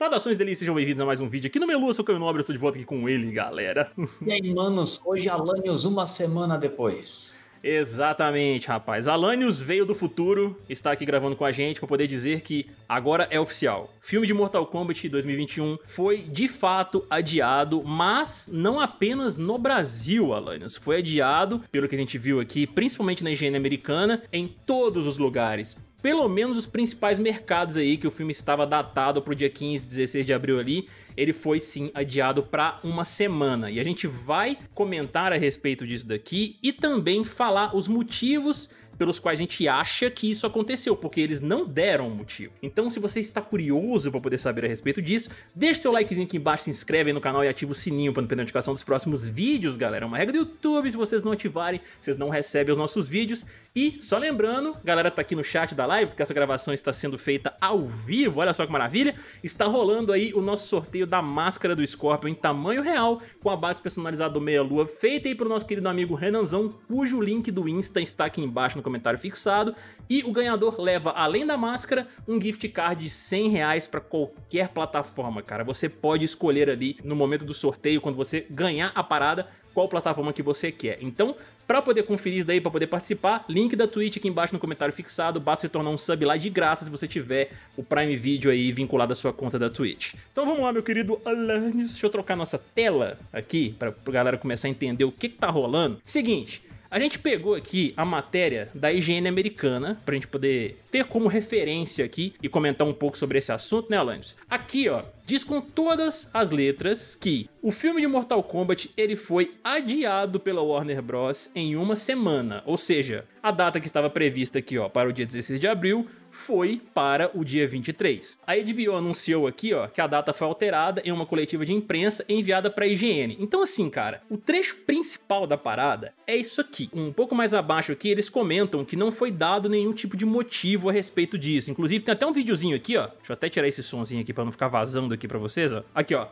Saudações delícias, sejam bem-vindos a mais um vídeo aqui no meu Lua, seu Caio Nobre, eu estou de volta aqui com ele, galera. E aí, manos, hoje Alanios uma semana depois. Exatamente, rapaz. Alanios veio do futuro, está aqui gravando com a gente para poder dizer que agora é oficial. Filme de Mortal Kombat 2021 foi de fato adiado, mas não apenas no Brasil, Alanios. Foi adiado, pelo que a gente viu aqui, principalmente na higiene americana, em todos os lugares pelo menos os principais mercados aí, que o filme estava datado para o dia 15, 16 de abril ali, ele foi sim adiado para uma semana. E a gente vai comentar a respeito disso daqui e também falar os motivos pelos quais a gente acha que isso aconteceu, porque eles não deram um motivo. Então, se você está curioso para poder saber a respeito disso, deixe seu likezinho aqui embaixo, se inscreve aí no canal e ativa o sininho para não perder a notificação dos próximos vídeos, galera. É uma regra do YouTube, se vocês não ativarem, vocês não recebem os nossos vídeos. E, só lembrando, galera tá aqui no chat da live, porque essa gravação está sendo feita ao vivo, olha só que maravilha, está rolando aí o nosso sorteio da máscara do Scorpion em tamanho real, com a base personalizada do Meia Lua, feita aí pro nosso querido amigo Renanzão, cujo link do Insta está aqui embaixo no comentário comentário fixado. E o ganhador leva, além da máscara, um gift card de 100 reais para qualquer plataforma, cara. Você pode escolher ali no momento do sorteio, quando você ganhar a parada, qual plataforma que você quer. Então, para poder conferir isso daí, para poder participar, link da Twitch aqui embaixo no comentário fixado, basta se tornar um sub lá de graça se você tiver o Prime Video aí vinculado à sua conta da Twitch. Então vamos lá, meu querido Alanis, deixa eu trocar nossa tela aqui para a galera começar a entender o que, que tá rolando. Seguinte, a gente pegou aqui a matéria da higiene americana, pra gente poder ter como referência aqui e comentar um pouco sobre esse assunto, né, Alanis? Aqui, ó, diz com todas as letras que o filme de Mortal Kombat ele foi adiado pela Warner Bros. em uma semana, ou seja, a data que estava prevista aqui ó, para o dia 16 de abril foi para o dia 23. A HBO anunciou aqui, ó, que a data foi alterada em uma coletiva de imprensa enviada para a IGN. Então assim, cara, o trecho principal da parada é isso aqui. Um pouco mais abaixo aqui, eles comentam que não foi dado nenhum tipo de motivo a respeito disso. Inclusive, tem até um videozinho aqui, ó. Deixa eu até tirar esse sonzinho aqui para não ficar vazando aqui para vocês, ó. Aqui, ó.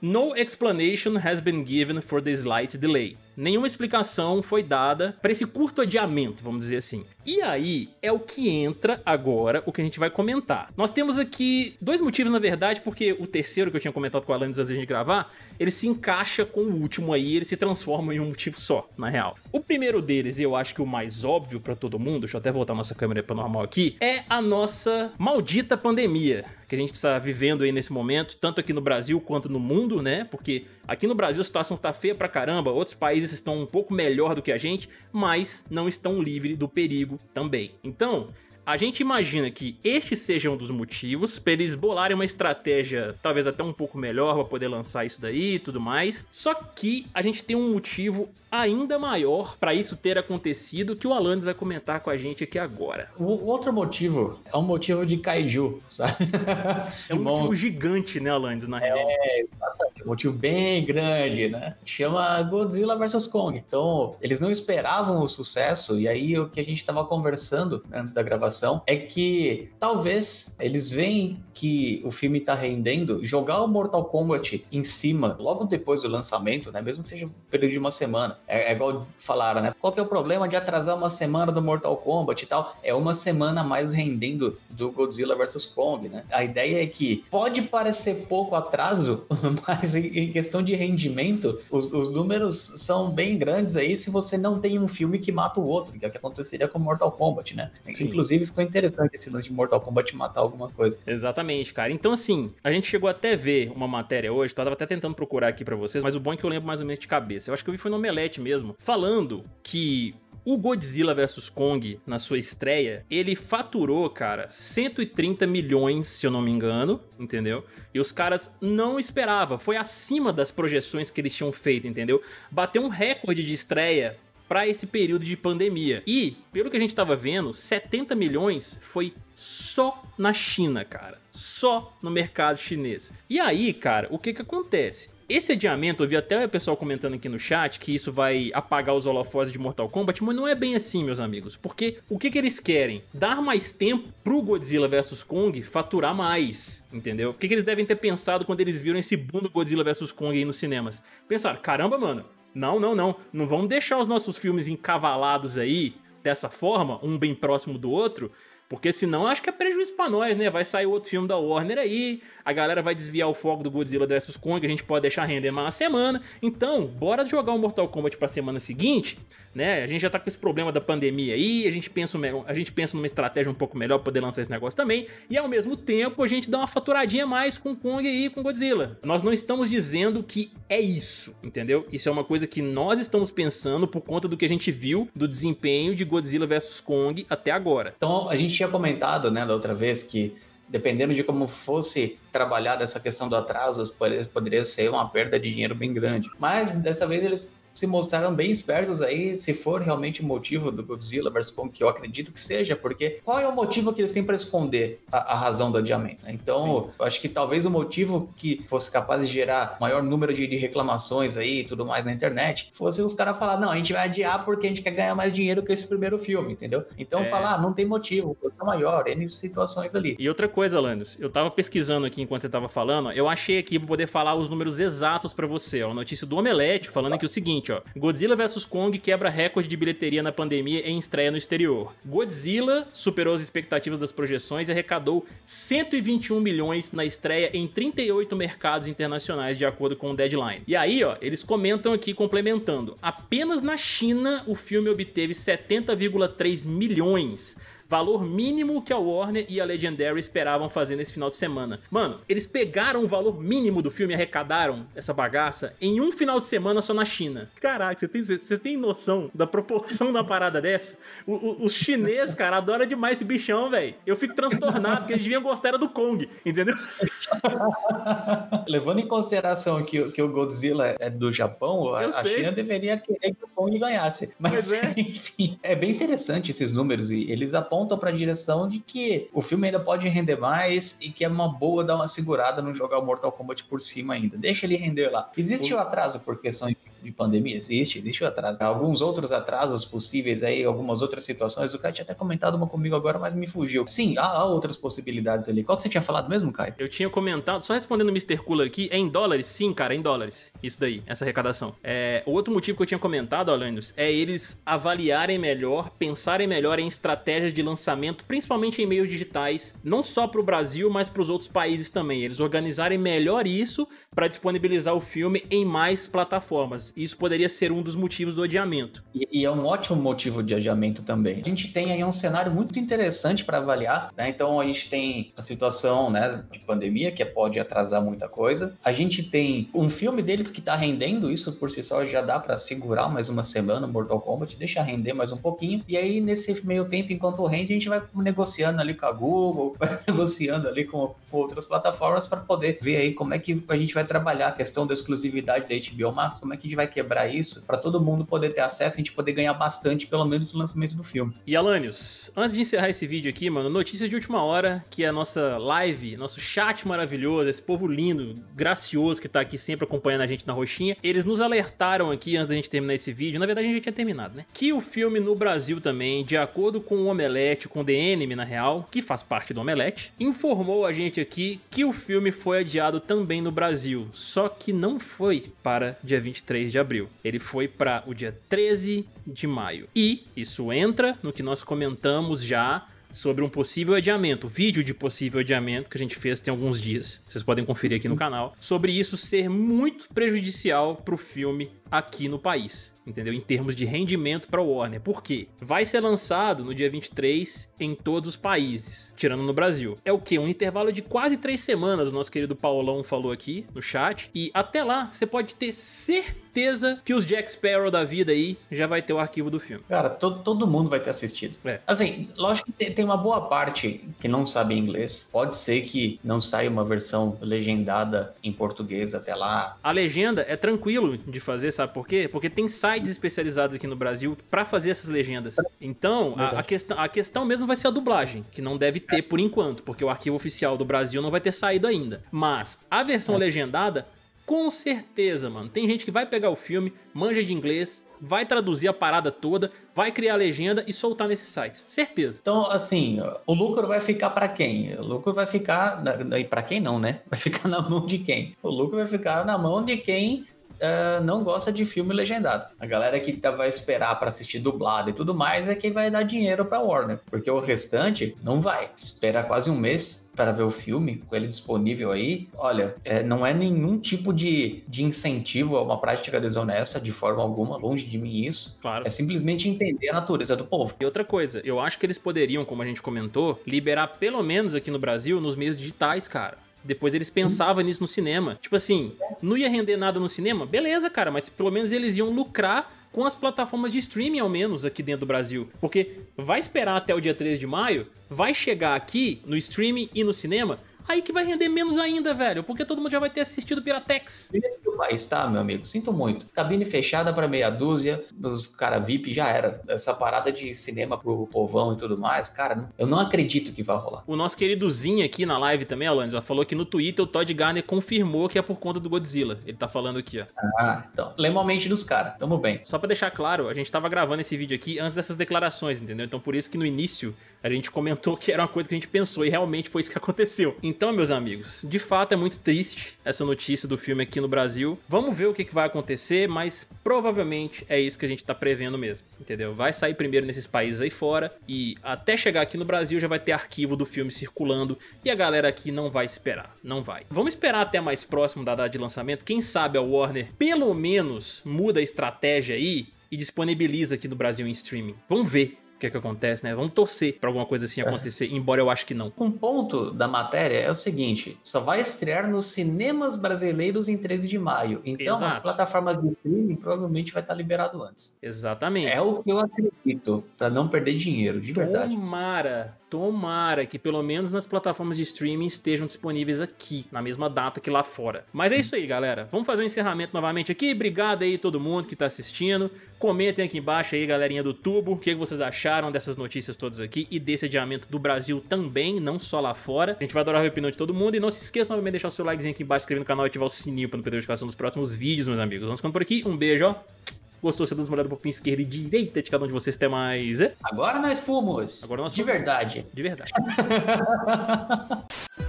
No explanation has been given for the slight delay nenhuma explicação foi dada para esse curto adiamento, vamos dizer assim. E aí é o que entra agora, o que a gente vai comentar. Nós temos aqui dois motivos, na verdade, porque o terceiro que eu tinha comentado com a Alan antes da gente gravar, ele se encaixa com o último aí, ele se transforma em um motivo só, na real. O primeiro deles, e eu acho que o mais óbvio para todo mundo, deixa eu até voltar a nossa câmera para normal aqui, é a nossa maldita pandemia que a gente está vivendo aí nesse momento, tanto aqui no Brasil quanto no mundo, né? Porque Aqui no Brasil a situação tá feia pra caramba, outros países estão um pouco melhor do que a gente, mas não estão livres do perigo também. Então, a gente imagina que este seja um dos motivos para eles bolarem uma estratégia talvez até um pouco melhor para poder lançar isso daí e tudo mais. Só que a gente tem um motivo ainda maior para isso ter acontecido que o Alanis vai comentar com a gente aqui agora. O outro motivo é um motivo de kaiju, sabe? É um motivo gigante, né, Alanis, na real? É, exatamente. Um motivo bem grande, né? Chama Godzilla vs Kong. Então, eles não esperavam o sucesso e aí o que a gente tava conversando né, antes da gravação é que talvez eles veem que o filme está rendendo, jogar o Mortal Kombat em cima, logo depois do lançamento, né? Mesmo que seja um período de uma semana. É, é igual falaram, né? Qual que é o problema de atrasar uma semana do Mortal Kombat e tal? É uma semana mais rendendo do Godzilla vs Kong, né? A ideia é que pode parecer pouco atraso, mas em questão de rendimento, os, os números são bem grandes aí se você não tem um filme que mata o outro, que é o que aconteceria com Mortal Kombat, né? Sim. Inclusive, ficou interessante esse lance de Mortal Kombat matar alguma coisa. Exatamente, cara. Então, assim, a gente chegou até a ver uma matéria hoje, tá? Eu tava até tentando procurar aqui para vocês, mas o bom é que eu lembro mais ou menos de cabeça. Eu acho que eu vi foi no Omelete mesmo, falando que o Godzilla vs Kong, na sua estreia, ele faturou, cara, 130 milhões, se eu não me engano, entendeu? E os caras não esperavam, foi acima das projeções que eles tinham feito, entendeu? Bateu um recorde de estreia para esse período de pandemia. E, pelo que a gente estava vendo, 70 milhões foi só na China, cara. Só no mercado chinês. E aí, cara, o que que acontece? Esse adiamento, eu vi até o pessoal comentando aqui no chat que isso vai apagar os holofotes de Mortal Kombat, mas não é bem assim, meus amigos. Porque o que que eles querem? Dar mais tempo pro Godzilla vs Kong faturar mais, entendeu? O que que eles devem ter pensado quando eles viram esse boom do Godzilla vs Kong aí nos cinemas? Pensaram, caramba, mano, não, não, não. Não vamos deixar os nossos filmes encavalados aí dessa forma, um bem próximo do outro, porque senão acho que é prejuízo para nós, né? Vai sair outro filme da Warner aí, a galera vai desviar o foco do Godzilla vs Kong, que a gente pode deixar render mais uma semana. Então, bora jogar o Mortal Kombat pra semana seguinte, né? A gente já tá com esse problema da pandemia aí, a gente pensa, a gente pensa numa estratégia um pouco melhor pra poder lançar esse negócio também, e ao mesmo tempo a gente dá uma faturadinha mais com Kong aí, com Godzilla. Nós não estamos dizendo que é isso, entendeu? Isso é uma coisa que nós estamos pensando por conta do que a gente viu do desempenho de Godzilla vs Kong até agora. Então, a gente tinha comentado, né, da outra vez, que dependendo de como fosse trabalhada essa questão do atraso, poderia ser uma perda de dinheiro bem grande. Mas dessa vez eles se mostraram bem espertos aí, se for realmente o motivo do Godzilla versus Kong, que eu acredito que seja, porque qual é o motivo que eles têm para esconder a, a, razão do adiamento? Né? Então, acho que talvez o motivo que fosse capaz de gerar maior número de, de reclamações aí e tudo mais na internet fosse os caras falar: não, a gente vai adiar porque a gente quer ganhar mais dinheiro que esse primeiro filme, entendeu? Então, é. falar, ah, não tem motivo, força maior, N situações ali. E outra coisa, Landis, eu tava pesquisando aqui enquanto você tava falando, eu achei aqui pra poder falar os números exatos para você, ó, notícia do Omelete falando tá. aqui o seguinte seguinte, ó. Godzilla vs Kong quebra recorde de bilheteria na pandemia em estreia no exterior. Godzilla superou as expectativas das projeções e arrecadou 121 milhões na estreia em 38 mercados internacionais, de acordo com o Deadline. E aí, ó, eles comentam aqui complementando. Apenas na China o filme obteve 70,3 milhões valor mínimo que a Warner e a Legendary esperavam fazer nesse final de semana. Mano, eles pegaram o valor mínimo do filme, e arrecadaram essa bagaça em um final de semana só na China. Caraca, você tem, você tem noção da proporção da parada dessa? os chineses, cara, adoram demais esse bichão, velho. Eu fico transtornado, porque eles deviam gostar era do Kong, entendeu? Levando em consideração que, que o Godzilla é do Japão, eu a, sei. China deveria querer que o Pong ganhasse. Mas, é. enfim, é bem interessante esses números e eles apontam para a direção de que o filme ainda pode render mais e que é uma boa dar uma segurada no jogar o Mortal Kombat por cima ainda. Deixa ele render lá. Existe o atraso por questões de pandemia? Existe, existe o atraso. Alguns outros atrasos possíveis aí, algumas outras situações. O Caio tinha até comentado uma comigo agora, mas me fugiu. Sim, há, há outras possibilidades ali. Qual que você tinha falado mesmo, Caio? Eu tinha comentado, só respondendo o Mr. Cooler aqui, é em dólares? Sim, cara, é em dólares. Isso daí, essa arrecadação. É, o outro motivo que eu tinha comentado, Alanis, é eles avaliarem melhor, pensarem melhor em estratégias de lançamento, principalmente em meios digitais, não só para o Brasil, mas para os outros países também. Eles organizarem melhor isso para disponibilizar o filme em mais plataformas. Isso poderia ser um dos motivos do adiamento. E, e é um ótimo motivo de adiamento também. A gente tem aí um cenário muito interessante para avaliar, né? Então a gente tem a situação, né, de pandemia que pode atrasar muita coisa. A gente tem um filme deles que está rendendo isso por si só já dá para segurar mais uma semana Mortal Kombat, deixa render mais um pouquinho. E aí nesse meio tempo enquanto rende, a gente vai negociando ali com a Google, vai negociando ali com, com outras plataformas para poder ver aí como é que a gente vai trabalhar a questão da exclusividade da HBO Max, como é que a gente vai vai quebrar isso para todo mundo poder ter acesso, a gente poder ganhar bastante, pelo menos no lançamento do filme. E Alanios, antes de encerrar esse vídeo aqui, mano, notícia de última hora, que é a nossa live, nosso chat maravilhoso, esse povo lindo, gracioso que tá aqui sempre acompanhando a gente na roxinha, eles nos alertaram aqui antes da gente terminar esse vídeo, na verdade a gente já tinha terminado, né? Que o filme no Brasil também, de acordo com o Omelete, com o The Enemy na real, que faz parte do Omelete, informou a gente aqui que o filme foi adiado também no Brasil, só que não foi para dia 23 3 de abril. Ele foi para o dia 13 de maio. E isso entra no que nós comentamos já sobre um possível adiamento, vídeo de possível adiamento que a gente fez tem alguns dias. Vocês podem conferir aqui no canal sobre isso ser muito prejudicial para o filme aqui no país, entendeu? Em termos de rendimento para Warner. Por quê? Vai ser lançado no dia 23 em todos os países, tirando no Brasil. É o que? Um intervalo de quase três semanas, o nosso querido Paulão falou aqui no chat. E até lá, você pode ter certeza que os Jack Sparrow da vida aí já vai ter o arquivo do filme. Cara, todo, todo mundo vai ter assistido. É. Assim, lógico que tem uma boa parte que não sabe inglês. Pode ser que não saia uma versão legendada em português até lá. A legenda é tranquilo de fazer sabe por quê? Porque tem sites especializados aqui no Brasil para fazer essas legendas. Então, a, a, questão, a questão mesmo vai ser a dublagem, que não deve ter por enquanto, porque o arquivo oficial do Brasil não vai ter saído ainda. Mas a versão é. legendada com certeza, mano. Tem gente que vai pegar o filme, manja de inglês, vai traduzir a parada toda, vai criar a legenda e soltar nesse site. Certeza. Então, assim, o lucro vai ficar para quem? O lucro vai ficar. E para quem não, né? Vai ficar na mão de quem? O lucro vai ficar na mão de quem uh, não gosta de filme legendado. A galera que tá, vai esperar para assistir dublado e tudo mais é quem vai dar dinheiro para Warner, porque o restante não vai. Espera quase um mês para ver o filme, com ele disponível aí, olha, é, não é nenhum tipo de, de incentivo a uma prática desonesta de forma alguma, longe de mim isso. Claro. É simplesmente entender a natureza do povo. E outra coisa, eu acho que eles poderiam, como a gente comentou, liberar pelo menos aqui no Brasil nos meios digitais, cara. Depois eles pensavam nisso no cinema. Tipo assim, não ia render nada no cinema? Beleza, cara, mas pelo menos eles iam lucrar com as plataformas de streaming, ao menos, aqui dentro do Brasil. Porque vai esperar até o dia 13 de maio, vai chegar aqui no streaming e no cinema, aí que vai render menos ainda, velho, porque todo mundo já vai ter assistido Piratex país, tá, meu amigo? Sinto muito. Cabine fechada para meia dúzia, os cara VIP já era. Essa parada de cinema pro povão e tudo mais, cara, eu não acredito que vai rolar. O nosso queridozinho aqui na live também, já falou que no Twitter o Todd Garner confirmou que é por conta do Godzilla. Ele tá falando aqui, ó. Ah, então. Lembra a mente dos caras, tamo bem. Só para deixar claro, a gente tava gravando esse vídeo aqui antes dessas declarações, entendeu? Então por isso que no início a gente comentou que era uma coisa que a gente pensou e realmente foi isso que aconteceu. Então, meus amigos, de fato é muito triste essa notícia do filme aqui no Brasil. Brasil. Vamos ver o que, que vai acontecer, mas provavelmente é isso que a gente tá prevendo mesmo, entendeu? Vai sair primeiro nesses países aí fora e até chegar aqui no Brasil já vai ter arquivo do filme circulando e a galera aqui não vai esperar, não vai. Vamos esperar até mais próximo da data de lançamento, quem sabe a Warner pelo menos muda a estratégia aí e disponibiliza aqui no Brasil em streaming. Vamos ver o que é que acontece, né? Vamos torcer para alguma coisa assim é. acontecer, é. embora eu acho que não. Um ponto da matéria é o seguinte: só vai estrear nos cinemas brasileiros em 13 de maio. Então, Exato. as plataformas de streaming provavelmente vai estar tá liberado antes. Exatamente. É o que eu acredito, para não perder dinheiro, de verdade. Tomara, Tomara que pelo menos nas plataformas de streaming estejam disponíveis aqui, na mesma data que lá fora. Mas é isso aí, galera. Vamos fazer o um encerramento novamente aqui. Obrigado aí todo mundo que tá assistindo. Comentem aqui embaixo aí, galerinha do tubo, o que, é que vocês acharam acharam dessas notícias todas aqui e desse adiamento do Brasil também, não só lá fora. A gente vai adorar a opinião de todo mundo e não se esqueça novamente de deixar o seu likezinho aqui embaixo, inscrever no canal e ativar o sininho para não perder a notificação dos próximos vídeos, meus amigos. Vamos ficando por aqui, um beijo, ó. Gostou, você dá uma olhada pro esquerda e direita de cada um de vocês, até mais. Agora nós fomos. Agora nós fomos. De verdade. De verdade.